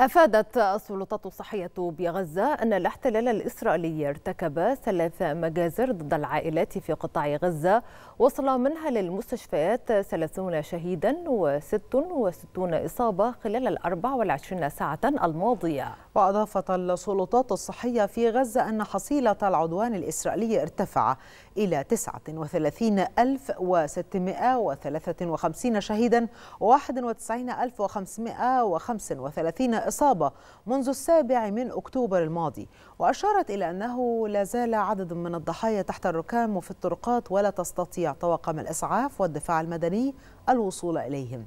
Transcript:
أفادت السلطات الصحية بغزة أن الاحتلال الإسرائيلي ارتكب ثلاث مجازر ضد العائلات في قطاع غزة وصل منها للمستشفيات 30 شهيدا و66 إصابة خلال ال 24 ساعة الماضية وأضافت السلطات الصحية في غزة أن حصيلة العدوان الإسرائيلي ارتفع إلى 39653 شهيدا و91535 إصابة منذ السابع من أكتوبر الماضي وأشارت إلى أنه لا زال عدد من الضحايا تحت الركام وفي الطرقات ولا تستطيع طواقم الإسعاف والدفاع المدني الوصول إليهم